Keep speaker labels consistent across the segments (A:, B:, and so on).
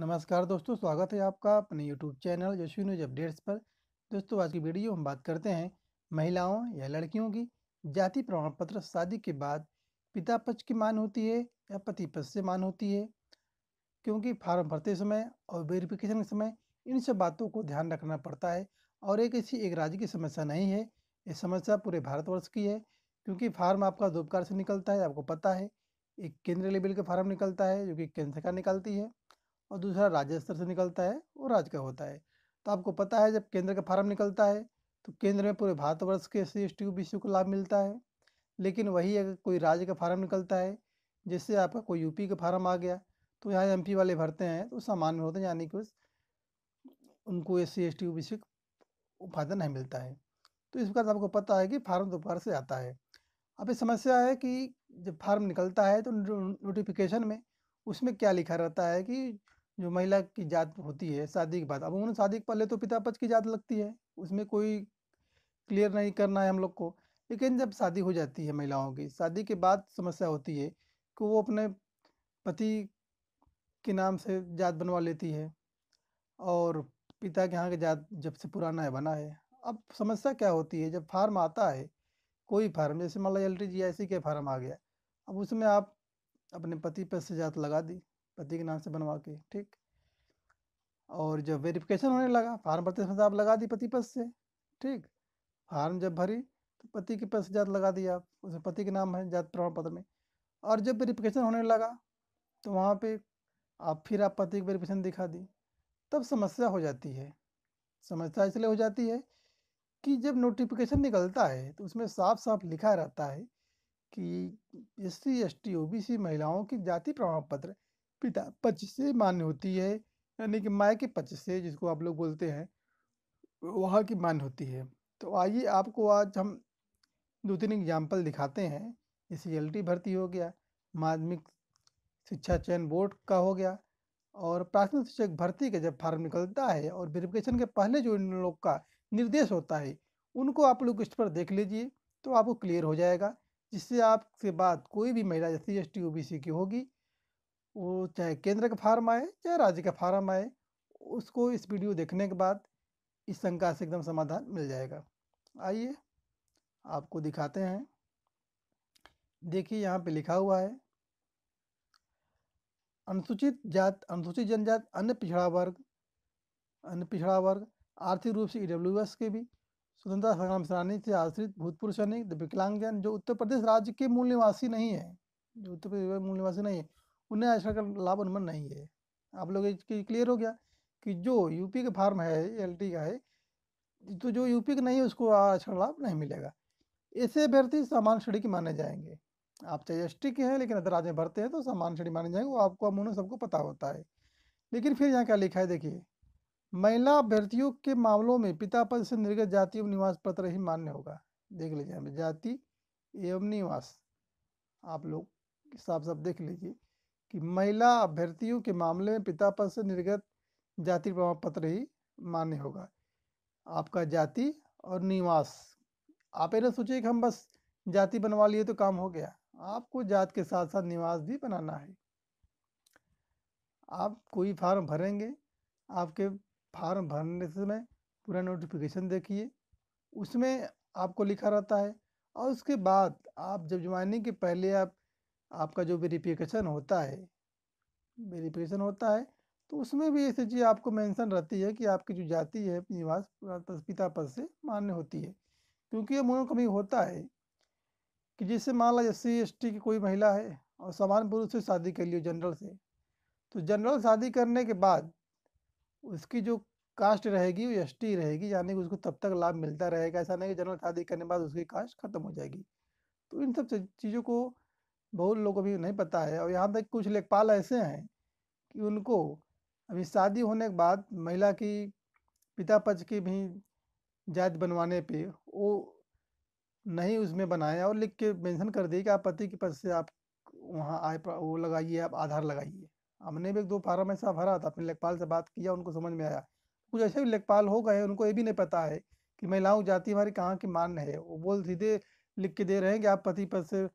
A: नमस्कार दोस्तों स्वागत है आपका अपने YouTube channel Yashvi news updates पर दोस्तों आज की वीडियो हम बात करते हैं महिलाओं या लड़कियों की जाति प्रमाण पत्र शादी के बाद पिता पक्ष की मान होती है या पति पक्ष से मान होती है क्योंकि फार्म भरते समय और वेरिफिकेशन के समय इन सब बातों को ध्यान रखना पड़ता है और एक ऐसी एक राज्य की समस्या नहीं है ये समस्या पूरे भारतवर्ष की है क्योंकि फार्म आपका दोपकार से निकलता है आपको पता है एक केंद्रीय लेवल का फार्म निकलता है जो कि केंद्र सरकार निकालती है और दूसरा राज्य स्तर से निकलता है वो राज्य का होता है तो आपको पता है जब केंद्र का फार्म निकलता है तो केंद्र में पूरे भारतवर्ष के एस सी एस टी को लाभ मिलता है लेकिन वही अगर कोई राज्य का फार्म निकलता है जैसे आपका कोई यूपी का फार्म आ गया तो यहाँ एम वाले भरते हैं तो सामान्य होते हैं यानी कि उनको एस सी एस टी फ़ायदा नहीं मिलता है तो इस प्रकार आपको पता है कि फार्म दो से आता है अब ये समस्या है कि जब फार्म निकलता है तो नोटिफिकेशन में उसमें क्या लिखा रहता है कि जो महिला की जात होती है शादी के बाद अब उन्होंने शादी के पहले तो पिता पक्ष की जात लगती है उसमें कोई क्लियर नहीं करना है हम लोग को लेकिन जब शादी हो जाती है महिलाओं की शादी के बाद समस्या होती है कि वो अपने पति के नाम से जात बनवा लेती है और पिता के यहाँ की जात जब से पुराना है बना है अब समस्या क्या होती है जब फार्म आता है कोई फार्म जैसे मान लो एल टी जी आई सी के फार्म आ गया अब उसमें आप अपने पति पर से जात लगा दी पति के नाम से बनवा के ठीक और जब वेरिफिकेशन होने लगा फार्म भरते समय तो आप लगा दी पति पद से ठीक फार्म जब भरी तो पति के पद से जात लगा दी आप उसमें पति के नाम है जात प्रमाण पत्र में और जब वेरिफिकेशन होने लगा तो वहाँ पे आप फिर आप पति की वेरिफिकेशन दिखा दी तब समस्या हो जाती है समस्या इसलिए हो जाती है कि जब नोटिफिकेशन निकलता है तो उसमें साफ साफ लिखा रहता है कि S C S T O B C महिलाओं की जाति प्रमाण पत्र पिता पच से मान्य होती है यानी कि माए के पच से जिसको आप लोग बोलते हैं वहाँ की मान्य होती है तो आइए आपको आज हम दो तीन एग्जाम्पल दिखाते हैं जैसे एल भर्ती हो गया माध्यमिक शिक्षा चयन बोर्ड का हो गया और प्राथमिक शिक्षक भर्ती का जब फार्म निकलता है और वेरिफिकेशन के पहले जो इन लोग का निर्देश होता है उनको आप लोग इस पर देख लीजिए तो आपको क्लियर हो जाएगा जिससे आपके बाद कोई भी महिला जैसे एस टी ओ की होगी वो चाहे केंद्र का फार्म आए चाहे राज्य का फार्म आए उसको इस वीडियो देखने के बाद इस शंका से एकदम समाधान मिल जाएगा आइए आपको दिखाते हैं देखिए यहाँ पे लिखा हुआ है अनुसूचित जात अनुसूचित जनजात अन्य पिछड़ा वर्ग अन्य पिछड़ा वर्ग आर्थिक रूप से ई के भी स्वतंत्रता संग्राम सेनानी से आश्रित भूतपूर्व सैनिक विकलांगजन जो उत्तर प्रदेश राज्य के मूल निवासी नहीं है जो उत्तर प्रदेश मूल निवासी नहीं है उन्हें ऐसा का लाभ अनुमान नहीं है आप लोग क्लियर हो गया कि जो यूपी का फार्म है एल का है तो जो यूपी का नहीं है उसको आरक्षण लाभ नहीं मिलेगा ऐसे अभ्यर्थी सामान्य श्रेणी के माने जाएंगे आप चाहे एस के हैं लेकिन अदर राज्य में भरते हैं तो सामान्य श्रेणी माने जाएंगे वो आपको अमून सबको पता होता है लेकिन फिर यहाँ क्या लिखा है देखिए महिला अभ्यर्थियों के मामलों में पिता पद से निर्गत जाति एवं निवास पत्र ही मान्य होगा देख लीजिए हमें जाति एवं निवास आप लोग साफ साफ देख लीजिए कि महिला अभ्यर्थियों के मामले में पिता पद से निर्गत जाति प्रमाण पत्र ही मान्य होगा आपका जाति और निवास आप ये ना सोचिए कि हम बस जाति बनवा लिए तो काम हो गया आपको जात के साथ साथ निवास भी बनाना है आप कोई फार्म भरेंगे आपके फार्म भरने समय पूरा नोटिफिकेशन देखिए उसमें आपको लिखा रहता है और उसके बाद आप जब ज्वाइनिंग के पहले आप आपका जो वेरिफिकेशन होता है वेरिफिकेशन होता है तो उसमें भी ऐसी चीज़ आपको मेंशन रहती है कि आपकी जो जाति है निवास पिता पद से मान्य होती है क्योंकि ये मोनो कमी होता है कि जैसे मान लो एस सी की कोई महिला है और समान पुरुष से शादी कर लियो जनरल से तो जनरल शादी करने के बाद उसकी जो कास्ट रहेगी वो एस रहेगी यानी कि उसको तब तक लाभ मिलता रहेगा ऐसा नहीं कि जनरल शादी करने के बाद उसकी कास्ट खत्म हो जाएगी तो इन सब चीज़ों को बहुत लोगों को भी नहीं पता है और यहाँ तक कुछ लेखपाल ऐसे हैं कि उनको अभी शादी होने के बाद महिला की पिता पक्ष की भी जात बनवाने पे वो नहीं उसमें बनाया और लिख के मेंशन कर दिए कि आप पति के पद से आप वहाँ आए वो लगाइए आप आधार लगाइए हमने भी एक दो फार्म ऐसा भरा था अपने लेखपाल से बात किया उनको समझ में आया कुछ ऐसे भी लेखपाल हो गए उनको ये भी नहीं पता है कि महिलाओं जाति हमारी कहाँ की मान है वो बोल सीधे लिख के दे रहे हैं कि आप पति पद से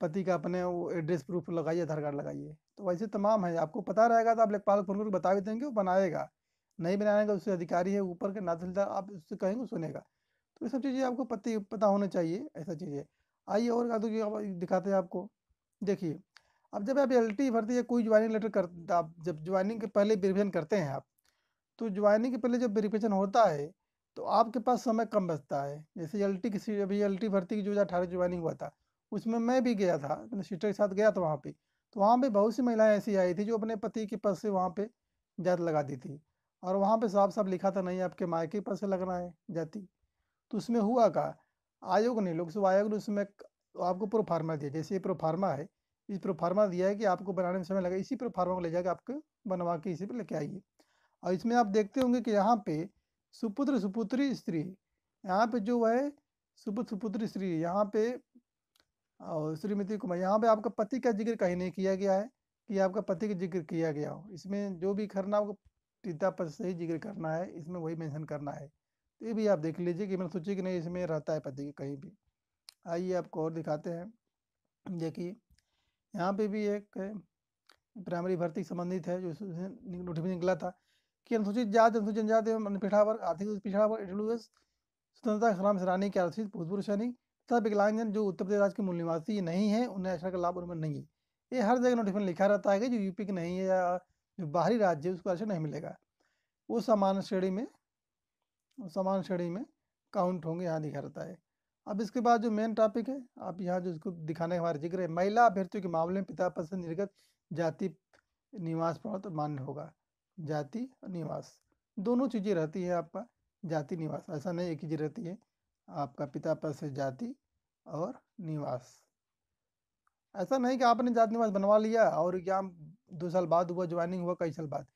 A: पति का अपने वो एड्रेस प्रूफ लगाइए आधार कार्ड लगाइए तो वैसे तमाम है आपको पता रहेगा तो आप लेखपाल को फोन करके बता भी देंगे वो बनाएगा नहीं बनाएगा उससे अधिकारी है ऊपर के ना आप उससे कहेंगे सुनेगा तो ये सब चीज़ें आपको पति पता होना चाहिए ऐसा चीज़ें आइए और दो दिखाते हैं आपको देखिए अब जब आप एल भरती है कोई ज्वाइनिंग लेटर कर आप जब ज्वाइनिंग के पहले वेरिफिकेशन करते हैं आप तो ज्वाइनिंग के पहले जब वेरिफिकेशन होता है तो आपके पास समय कम बचता है जैसे एल टी किसी अभी एल टी भर्ती की जो हज़ार अठारह ज्वाइनिंग हुआ था उसमें मैं भी गया था अपने सिस्टर के साथ गया था वहाँ पे तो वहाँ पे बहुत सी महिलाएं ऐसी आई थी जो अपने पति के पद से वहाँ पे जात लगा दी थी और वहाँ पे साफ साफ लिखा था नहीं आपके मायके के पद से लगना है जाति तो उसमें हुआ का आयोग ने लोकसभा आयोग ने उसमें आपको प्रोफार्मा दिया जैसे ये प्रोफार्मा है इस प्रोफार्मा दिया है कि आपको बनाने में समय लगा इसी प्रोफार्मा को ले जाकर आपको बनवा के इसी पर लेके आइए और इसमें आप देखते होंगे कि यहाँ पे सुपुत्र सुपुत्री स्त्री यहाँ पे जो है सुपुत्र सुपुत्री स्त्री यहाँ पे और श्रीमती कुमार यहाँ पे आपका पति का जिक्र कहीं नहीं किया गया है कि आपका पति का जिक्र किया गया हो इसमें जो भी करना हो पिता पद से ही जिक्र करना है इसमें वही मेंशन करना है तो ये भी आप देख लीजिए कि मैंने मतलब सोची कि नहीं इसमें रहता है पति कहीं भी आइए आपको और दिखाते हैं देखिए यहाँ पे भी एक प्राइमरी भर्ती संबंधित है जो नोटिफिकेशन निकला था कि अनुसूचित जाति अनुसूचित जनजाति पिछड़ा वर्ग आर्थिक पिछड़ा वर्ग स्वतंत्रता संग्राम सेनानी के आरक्षित भूतपूर्व सैनिक तथा विकलांगजन जो उत्तर प्रदेश राज्य के मूल निवासी नहीं है उन्हें आरक्षण का लाभ उनमें नहीं है ये हर जगह नोटिफिकेशन लिखा रहता है कि जो यूपी के नहीं है या जो बाहरी राज्य है उसको आरक्षण नहीं मिलेगा वो समान श्रेणी में समान श्रेणी में काउंट होंगे यहाँ लिखा रहता है अब इसके बाद जो मेन टॉपिक है आप यहाँ जो इसको दिखाने का हमारे जिक्र है महिला अभ्यर्थियों के मामले में पिता पद से निर्गत जाति निवास प्राप्त तो मान्य होगा जाति और निवास दोनों चीज़ें रहती है आपका जाति निवास ऐसा नहीं एक चीज़ रहती है आपका पिता पद से जाति और निवास ऐसा नहीं कि आपने जाति निवास बनवा लिया और एग्जाम दो साल बाद हुआ ज्वाइनिंग हुआ कई साल बाद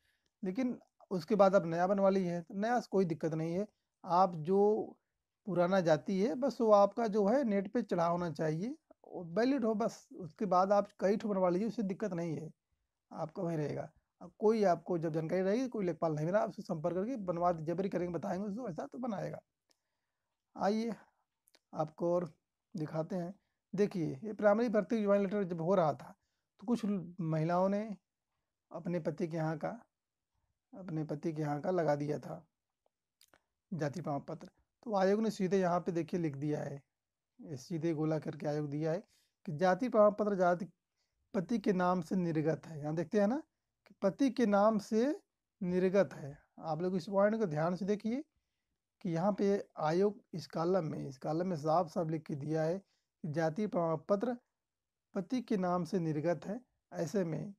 A: लेकिन उसके बाद आप नया बनवा ली है तो नया कोई दिक्कत नहीं है आप जो पुराना जाति है बस वो आपका जो है नेट पे चढ़ा होना चाहिए वैलिड हो बस उसके बाद आप कई ठो बनवा लीजिए उससे दिक्कत नहीं है आपका वहीं रहेगा कोई आपको जब जानकारी रहेगी कोई लेखपाल नहीं मिला आपसे संपर्क करके बनवा जबरी करेंगे बताएंगे उसको ऐसा तो बनाएगा आइए आपको और दिखाते हैं देखिए ये प्राइमरी भर्ती ज्वाइन लेटर जब हो रहा था तो कुछ महिलाओं ने अपने पति के यहाँ का अपने पति के यहाँ का लगा दिया था जाति प्रमाण पत्र तो आयोग ने सीधे यहाँ पे देखिए लिख दिया है सीधे गोला करके आयोग दिया है कि जाति प्रमाण पत्र जाति पति के नाम से निर्गत है यहाँ देखते हैं ना कि पति के नाम से निर्गत है आप लोग इस पॉइंट को ध्यान से देखिए कि यहाँ पे आयोग इस कालम में इस कालम में साफ साफ लिख के दिया है कि जाति प्रमाण पत्र पति के नाम से निर्गत है ऐसे में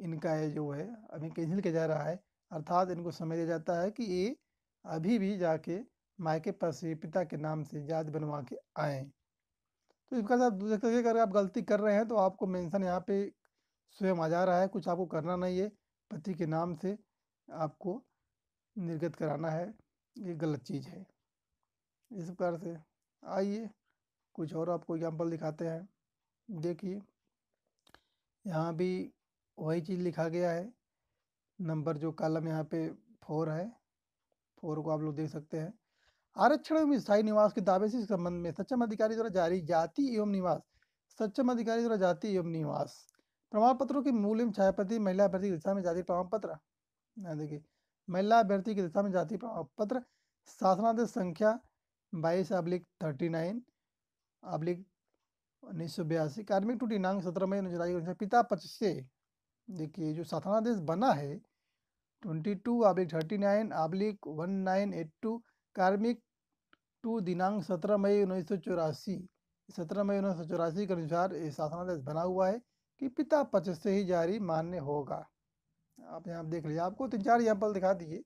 A: इनका ये जो है अभी कैंसिल किया जा रहा है अर्थात इनको समय दिया जाता है कि ये अभी भी जाके मायके पास से पिता के नाम से जाति बनवा के आए तो इसका साथ दूसरे अगर आप गलती कर रहे हैं तो आपको मेंशन यहाँ पे स्वयं आ जा रहा है कुछ आपको करना नहीं है पति के नाम से आपको निर्गत कराना है ये गलत चीज़ है इस प्रकार से आइए कुछ और आपको एग्जाम्पल दिखाते हैं देखिए यहाँ भी वही चीज़ लिखा गया है नंबर जो कॉलम यहाँ पे फोर है फोर को आप लोग देख सकते हैं आरक्षण एवं स्थायी निवास के दावे से संबंध में सक्षम अधिकारी द्वारा जारी जाति एवं निवास सक्षम अधिकारी द्वारा जाति एवं निवास प्रमाण पत्रों के मूल एवं छायाप्रति महिला प्रति दिशा में जाति प्रमाण पत्र देखिए महिला अभ्यर्थी की दिशा में जाति प्रमाण पत्र शासनादेश संख्या बाईस अब्लिक थर्टी नाइन अब्लिक उन्नीस सौ बयासी कार्मिक टू नांग सत्रह मई उन्नीस उन्नीस पिता पक्ष से देखिए जो शासनादेश बना है twenty two oblique thirty nine oblique one nine eight two कार्मिक टू दिनांक सत्रह मई उन्नीस सौ चौरासी सत्रह मई उन्नीस सौ चौरासी के अनुसार ये शासनादेश बना हुआ है कि पिता पक्ष से ही जारी मान्य होगा आप यहाँ देख लीजिए आपको तीन तो चार एग्जाम्पल दिखा दिए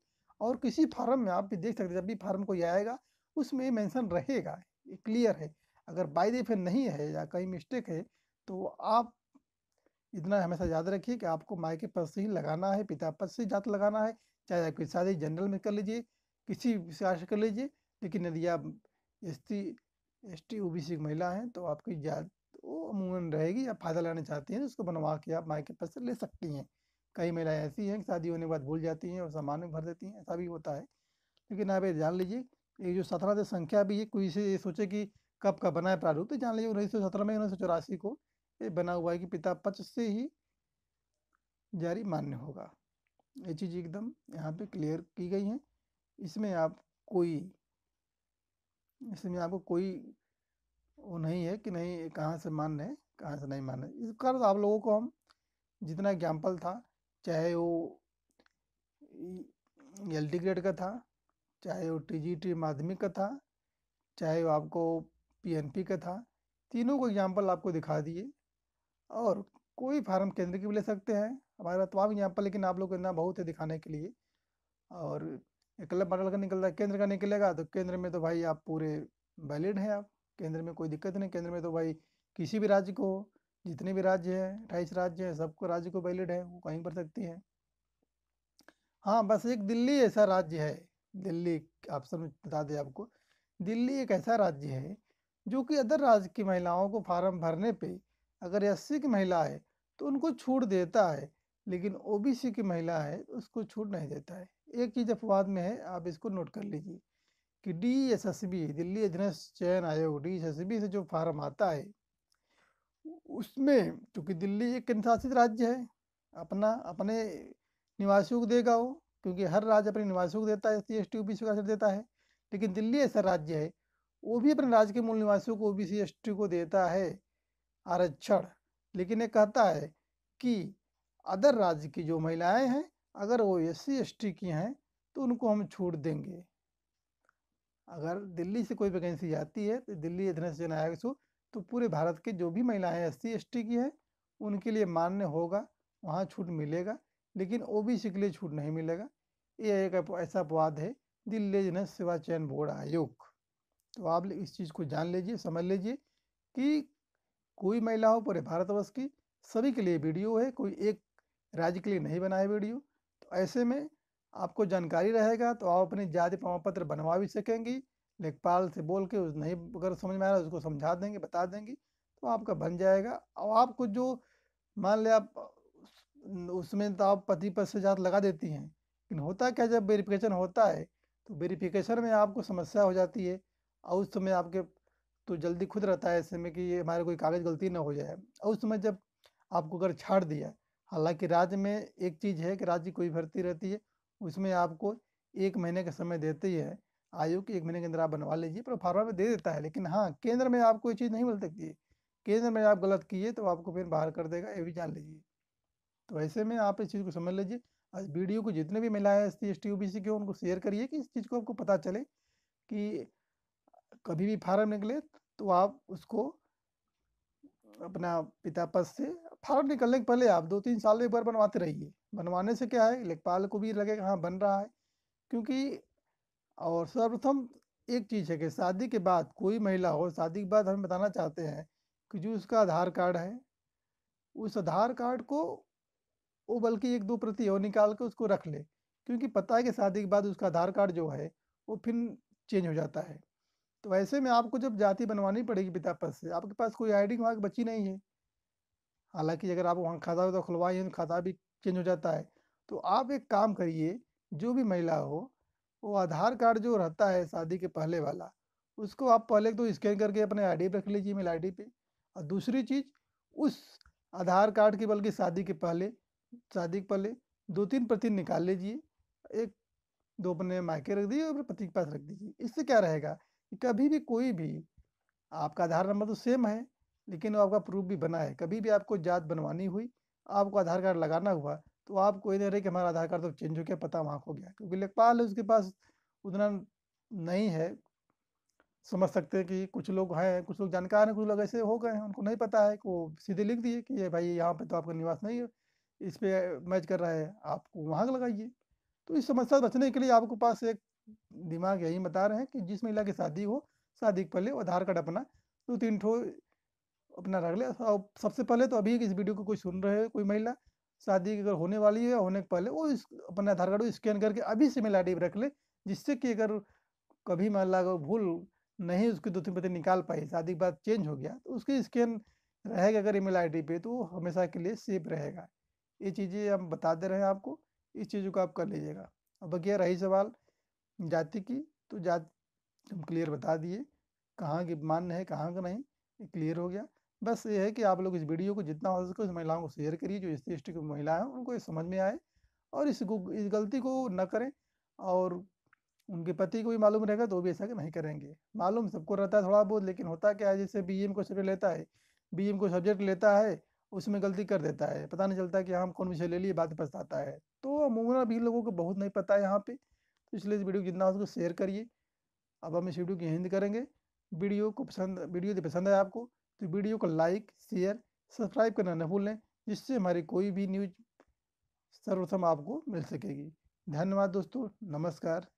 A: और किसी फार्म में आप भी देख सकते हैं जब भी फार्म कोई आएगा उसमें मेंशन रहेगा ये क्लियर है अगर बाई फिर नहीं है या कहीं मिस्टेक है तो आप इतना हमेशा याद रखिए कि आपको मायके पद से ही लगाना है पिता पद से जात लगाना है चाहे आप शादी जनरल में कर लीजिए किसी विशेष कर लीजिए लेकिन यदि आप S T S T O B C महिला हैं तो आपकी जात वो अमूमन रहेगी या फ़ायदा लेना चाहती हैं तो उसको बनवा के आप मायके पद से ले सकती हैं कई महिलाएं ऐसी हैं कि शादी होने के बाद भूल जाती हैं और सामान भर देती हैं ऐसा भी होता है लेकिन आप ये जान लीजिए ये जो सत्रह से संख्या भी है कोई से ये सोचे कि कब का बना है प्रारूप तो जान लीजिए उन्नीस सौ सत्रह में उन्नीस सौ चौरासी को ये बना हुआ है कि पिता पक्ष से ही जारी मान्य होगा ये चीज़ एकदम यहाँ पे क्लियर की गई है इसमें आप कोई इसमें आपको कोई वो नहीं है कि नहीं कहाँ से मान्य है कहाँ से नहीं मान्य इस कारण आप लोगों को हम जितना एग्जाम्पल था चाहे वो एल डी ग्रेड का था चाहे वो टी जी टी माध्यमिक का था चाहे वो आपको पी एन पी का था तीनों को एग्जाम्पल आपको दिखा दिए और कोई फार्म केंद्र की भी ले सकते हैं हमारे पास तमाम एग्जाम्पल लेकिन आप लोग इतना बहुत है दिखाने के लिए और एकल मॉडल का निकलता है केंद्र का निकलेगा तो केंद्र में तो भाई आप पूरे वैलिड हैं आप केंद्र में कोई दिक्कत नहीं केंद्र में तो भाई किसी भी राज्य को जितने भी राज्य हैं अट्ठाईस राज्य हैं सबको राज्य को वैलिड है वो कहीं पर सकती है हाँ बस एक दिल्ली ऐसा राज्य है दिल्ली ऑप्शन सब बता दें आपको दिल्ली एक ऐसा राज्य है जो कि अदर राज्य की महिलाओं को फार्म भरने पे अगर एस की महिला है तो उनको छूट देता है लेकिन ओ की महिला है उसको छूट नहीं देता है एक चीज़ अपवाद में है आप इसको नोट कर लीजिए कि D S S B Delhi अधीनस्थ चयन आयोग डी एस एस बी से जो फार्म आता है उसमें चूँकि दिल्ली एक केंद्र शासित राज्य है अपना अपने निवासियों को देगा वो क्योंकि हर राज्य अपने निवासियों को देता है C S T O B C देता है लेकिन दिल्ली ऐसा राज्य है वो भी अपने राज्य के मूल निवासियों को O B C S T को देता है आरक्षण लेकिन ये कहता है कि अदर राज्य की जो महिलाएं हैं अगर वो एस सी एस टी की हैं तो उनको हम छूट देंगे अगर दिल्ली से कोई वैकेंसी आती है तो दिल्ली अधीनस्थ जन आयोग से तो पूरे भारत के जो भी महिलाएं एस सी एस की है उनके लिए मान्य होगा वहाँ छूट मिलेगा लेकिन ओ के लिए छूट नहीं मिलेगा ये एक ऐसा अपवाद है दिल्ली जन सेवा चयन बोर्ड आयोग तो आप इस चीज़ को जान लीजिए समझ लीजिए कि कोई महिला हो पूरे भारतवर्ष की सभी के लिए वीडियो है कोई एक राज्य के लिए नहीं बना है वीडियो तो ऐसे में आपको जानकारी रहेगा तो आप अपने जाति प्रमाण पत्र बनवा भी सकेंगी लेखपाल से बोल के नहीं अगर समझ में आ रहा है उसको समझा देंगे बता देंगे तो आपका बन जाएगा और आपको जो मान लिया आप उसमें तो आप पति पद से जात लगा देती हैं लेकिन होता क्या जब वेरिफिकेशन होता है तो वेरिफिकेशन में आपको समस्या हो जाती है और उस समय आपके तो जल्दी खुद रहता है ऐसे में कि ये हमारे कोई कागज़ गलती ना हो जाए और उस समय जब आपको अगर छाड़ दिया हालांकि राज्य में एक चीज़ है कि राज्य कोई भर्ती रहती है उसमें आपको एक महीने का समय देती है आयोग की एक महीने के अंदर आप बनवा लीजिए पर फार्मा में दे देता है लेकिन हाँ केंद्र में आपको ये चीज़ नहीं मिल सकती है केंद्र में आप गलत किए तो आपको फिर बाहर कर देगा ये भी जान लीजिए तो ऐसे में आप इस चीज़ को समझ लीजिए आज वीडियो को जितने भी मिला S C S T O B C के उनको शेयर करिए कि इस चीज़ को आपको पता चले कि कभी भी फार्म निकले तो आप उसको अपना पिता पद से फार्म निकलने के पहले आप दो तीन साल में एक बार बनवाते रहिए बनवाने से क्या है लेखपाल को भी लगेगा हाँ बन रहा है क्योंकि और सर्वप्रथम एक चीज़ है कि शादी के बाद कोई महिला हो शादी के बाद हम बताना चाहते हैं कि जो उसका आधार कार्ड है उस आधार कार्ड को वो बल्कि एक दो प्रति और निकाल के उसको रख ले क्योंकि पता है कि शादी के बाद उसका आधार कार्ड जो है वो फिर चेंज हो जाता है तो ऐसे में आपको जब जाति बनवानी पड़ेगी पिता पद से आपके पास कोई आई डी वहाँ बची नहीं है हालांकि अगर आप वहाँ खाता हो तो खुलवाइए खाता भी चेंज हो जाता है तो आप एक काम करिए जो भी महिला हो वो आधार कार्ड जो रहता है शादी के पहले वाला उसको आप पहले तो स्कैन करके अपने आईडी पे रख लीजिए मेल आई पे और दूसरी चीज़ उस आधार कार्ड की बल्कि शादी के पहले शादी के पहले दो तीन प्रति निकाल लीजिए एक दो अपने मायके रख दीजिए और पति के पास रख दीजिए इससे क्या रहेगा कि कभी भी कोई भी आपका आधार नंबर तो सेम है लेकिन वो आपका प्रूफ भी बना है कभी भी आपको जात बनवानी हुई आपको आधार कार्ड लगाना हुआ तो आप कोई दे रहे कि हमारा आधार कार्ड तो चेंज हो गया पता वहाँ खो गया क्योंकि लेखपाल है उसके पास उतना नहीं है समझ सकते हैं कि कुछ लोग हैं कुछ लोग जानकार हैं कुछ लोग ऐसे हो गए हैं उनको नहीं पता है कि वो सीधे लिख दिए कि ये भाई यहाँ पे तो आपका निवास नहीं है इस पर मैच कर रहा है आपको वहाँ लगाइए तो इस समस्या से बचने के लिए आपके पास एक दिमाग यही बता रहे हैं कि जिस महिला की शादी हो शादी के पहले आधार कार्ड अपना दो तीन ठो अपना रख ले सबसे पहले तो अभी इस वीडियो को कोई सुन रहे हो कोई महिला शादी अगर होने वाली है होने के पहले वो अपना आधार कार्ड को स्कैन करके अभी से मेल आई रख ले जिससे कि अगर कभी महिला को भूल नहीं उसकी दो तीन पते निकाल पाई शादी के बाद चेंज हो गया तो उसकी स्कैन रहेगा अगर ईमेल आईडी पे तो वो हमेशा के लिए सेफ रहेगा ये चीज़ें हम बता दे रहे हैं आपको इस चीज़ों को आप कर लीजिएगा अब बकिया रही सवाल जाति की तो जाति हम क्लियर बता दिए कहाँ की मान्य है कहाँ का नहीं ये क्लियर हो गया बस ये है कि आप लोग इस वीडियो को जितना हो सके उस महिलाओं को शेयर करिए जो एस सी एस टी की महिलाएँ हैं उनको ये समझ में आए और इसको इस गलती को न करें और उनके पति को भी मालूम रहेगा तो भी ऐसा नहीं करेंगे मालूम सबको रहता है थोड़ा बहुत लेकिन होता क्या है जैसे बी एम को सब्जेक्ट लेता है बी एम को सब्जेक्ट लेता है उसमें गलती कर देता है पता नहीं चलता कि हम कौन विषय ले लिए बाद में पछताता है तो अमूमन अभी लोगों को बहुत नहीं पता है यहाँ पर तो इसलिए इस वीडियो को जितना हो सके शेयर करिए अब हम इस वीडियो की हिंद करेंगे वीडियो को पसंद वीडियो यदि पसंद है आपको तो वीडियो को लाइक शेयर सब्सक्राइब करना न भूलें जिससे हमारी कोई भी न्यूज सर्वप्रथम आपको मिल सकेगी धन्यवाद दोस्तों नमस्कार